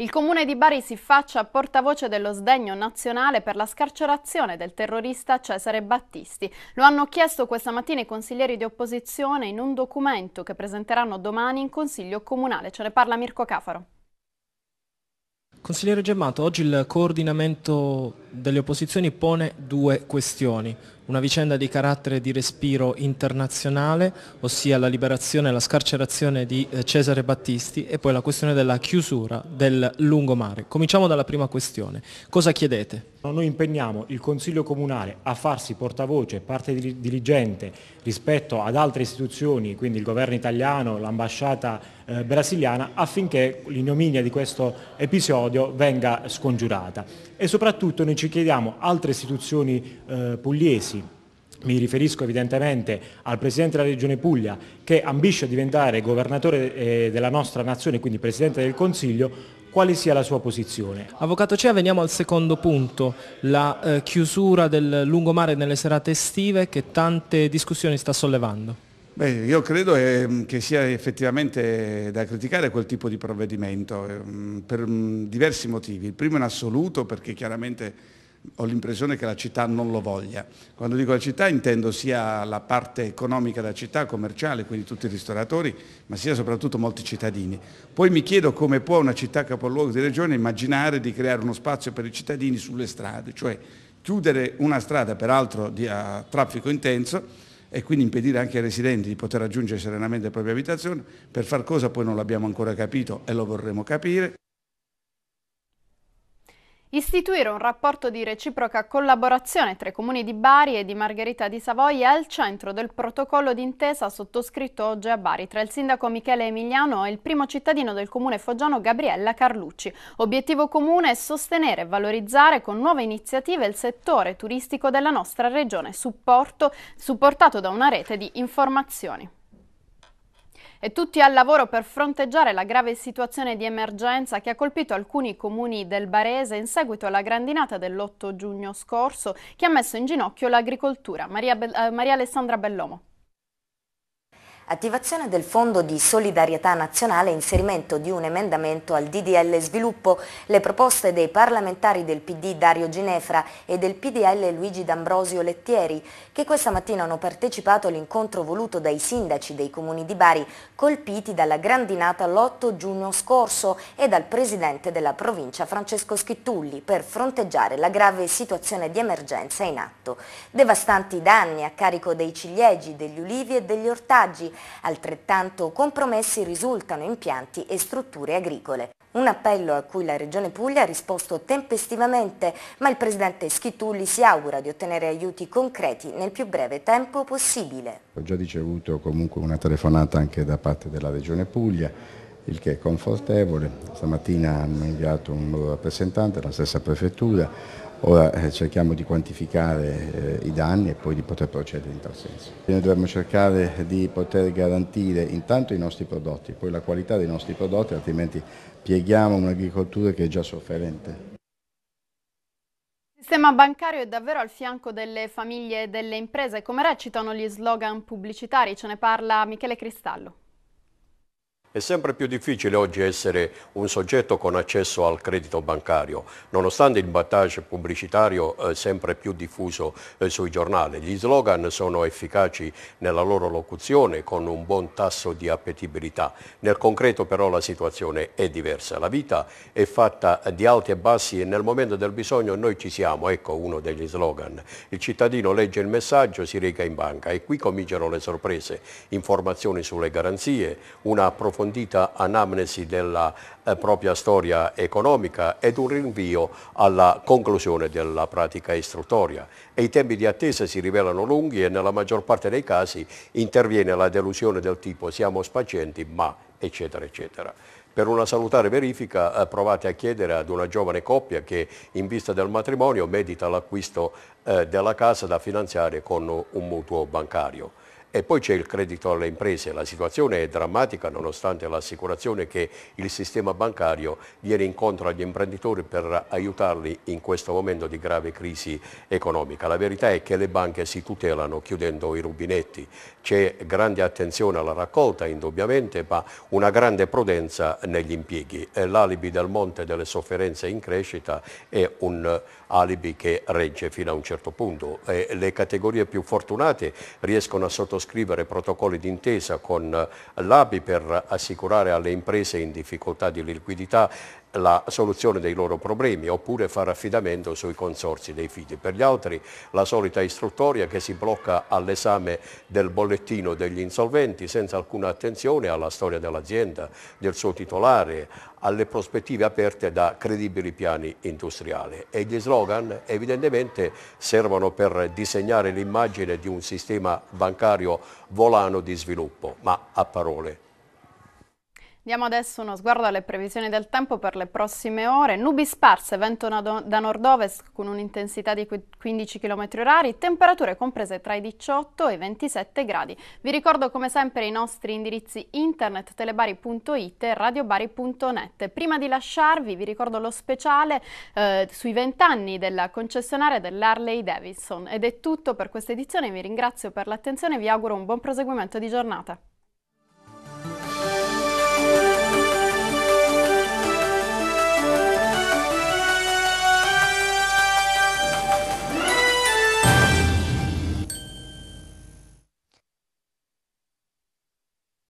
Il comune di Bari si faccia portavoce dello sdegno nazionale per la scarcerazione del terrorista Cesare Battisti. Lo hanno chiesto questa mattina i consiglieri di opposizione in un documento che presenteranno domani in Consiglio Comunale. Ce ne parla Mirko Cafaro. Consigliere Gemmato, oggi il coordinamento delle opposizioni pone due questioni. Una vicenda di carattere di respiro internazionale, ossia la liberazione e la scarcerazione di eh, Cesare Battisti e poi la questione della chiusura del lungomare. Cominciamo dalla prima questione. Cosa chiedete? Noi impegniamo il Consiglio Comunale a farsi portavoce, parte diligente rispetto ad altre istituzioni, quindi il governo italiano, l'ambasciata eh, brasiliana, affinché l'ignominia di questo episodio venga scongiurata. E soprattutto noi ci chiediamo altre istituzioni eh, pugliesi, mi riferisco evidentemente al Presidente della Regione Puglia che ambisce a diventare governatore eh, della nostra nazione, quindi Presidente del Consiglio, quale sia la sua posizione. Avvocato Cea, veniamo al secondo punto, la eh, chiusura del lungomare nelle serate estive che tante discussioni sta sollevando. Beh, io credo eh, che sia effettivamente da criticare quel tipo di provvedimento eh, per mh, mm, diversi motivi. Il primo in assoluto perché chiaramente ho l'impressione che la città non lo voglia. Quando dico la città intendo sia la parte economica della città, commerciale, quindi tutti i ristoratori, ma sia soprattutto molti cittadini. Poi mi chiedo come può una città capoluogo di regione immaginare di creare uno spazio per i cittadini sulle strade, cioè chiudere una strada peraltro di, a traffico intenso e quindi impedire anche ai residenti di poter raggiungere serenamente la propria abitazione. Per far cosa poi non l'abbiamo ancora capito e lo vorremmo capire. Istituire un rapporto di reciproca collaborazione tra i comuni di Bari e di Margherita di Savoia è al centro del protocollo d'intesa sottoscritto oggi a Bari tra il sindaco Michele Emiliano e il primo cittadino del comune foggiano Gabriella Carlucci. Obiettivo comune è sostenere e valorizzare con nuove iniziative il settore turistico della nostra regione, supportato da una rete di informazioni. E tutti al lavoro per fronteggiare la grave situazione di emergenza che ha colpito alcuni comuni del Barese in seguito alla grandinata dell'8 giugno scorso che ha messo in ginocchio l'agricoltura. Maria, Be eh, Maria Alessandra Bellomo. Attivazione del Fondo di Solidarietà Nazionale e inserimento di un emendamento al DDL Sviluppo. Le proposte dei parlamentari del PD Dario Ginefra e del PDL Luigi D'Ambrosio Lettieri, che questa mattina hanno partecipato all'incontro voluto dai sindaci dei comuni di Bari, colpiti dalla grandinata l'8 giugno scorso e dal presidente della provincia Francesco Schittulli per fronteggiare la grave situazione di emergenza in atto. Devastanti danni a carico dei ciliegi, degli ulivi e degli ortaggi Altrettanto compromessi risultano impianti e strutture agricole. Un appello a cui la Regione Puglia ha risposto tempestivamente, ma il Presidente Schitulli si augura di ottenere aiuti concreti nel più breve tempo possibile. Ho già ricevuto comunque una telefonata anche da parte della Regione Puglia, il che è confortevole. Stamattina hanno inviato un rappresentante, la stessa prefettura, Ora eh, cerchiamo di quantificare eh, i danni e poi di poter procedere in tal senso. Noi dovremmo cercare di poter garantire intanto i nostri prodotti, poi la qualità dei nostri prodotti, altrimenti pieghiamo un'agricoltura che è già sofferente. Il sistema bancario è davvero al fianco delle famiglie e delle imprese, come recitano gli slogan pubblicitari, ce ne parla Michele Cristallo. È sempre più difficile oggi essere un soggetto con accesso al credito bancario, nonostante il battage pubblicitario eh, sempre più diffuso eh, sui giornali. Gli slogan sono efficaci nella loro locuzione con un buon tasso di appetibilità. Nel concreto però la situazione è diversa. La vita è fatta di alti e bassi e nel momento del bisogno noi ci siamo, ecco uno degli slogan. Il cittadino legge il messaggio, si reca in banca e qui cominciano le sorprese, informazioni sulle garanzie, una approfondita un'approfondita anamnesi della eh, propria storia economica ed un rinvio alla conclusione della pratica istruttoria. E I tempi di attesa si rivelano lunghi e nella maggior parte dei casi interviene la delusione del tipo siamo spaccienti ma eccetera eccetera. Per una salutare verifica eh, provate a chiedere ad una giovane coppia che in vista del matrimonio medita l'acquisto eh, della casa da finanziare con un mutuo bancario. E poi c'è il credito alle imprese. La situazione è drammatica nonostante l'assicurazione che il sistema bancario viene incontro agli imprenditori per aiutarli in questo momento di grave crisi economica. La verità è che le banche si tutelano chiudendo i rubinetti. C'è grande attenzione alla raccolta indubbiamente ma una grande prudenza negli impieghi. Eh, l'alibi del monte delle sofferenze in crescita è un alibi che regge fino a un certo punto. Eh, le categorie più fortunate riescono a sottolineare sottoscrivere protocolli d'intesa con l'ABI per assicurare alle imprese in difficoltà di liquidità la soluzione dei loro problemi oppure fare affidamento sui consorsi dei figli. Per gli altri la solita istruttoria che si blocca all'esame del bollettino degli insolventi senza alcuna attenzione alla storia dell'azienda, del suo titolare, alle prospettive aperte da credibili piani industriali. E gli slogan evidentemente servono per disegnare l'immagine di un sistema bancario volano di sviluppo, ma a parole Diamo adesso uno sguardo alle previsioni del tempo per le prossime ore. Nubi sparse, vento da nord-ovest con un'intensità di 15 km orari, temperature comprese tra i 18 e i 27 gradi. Vi ricordo come sempre i nostri indirizzi internet telebari.it e radiobari.net. Prima di lasciarvi vi ricordo lo speciale eh, sui 20 anni della concessionaria dell'Harley Davidson. Ed è tutto per questa edizione, vi ringrazio per l'attenzione e vi auguro un buon proseguimento di giornata.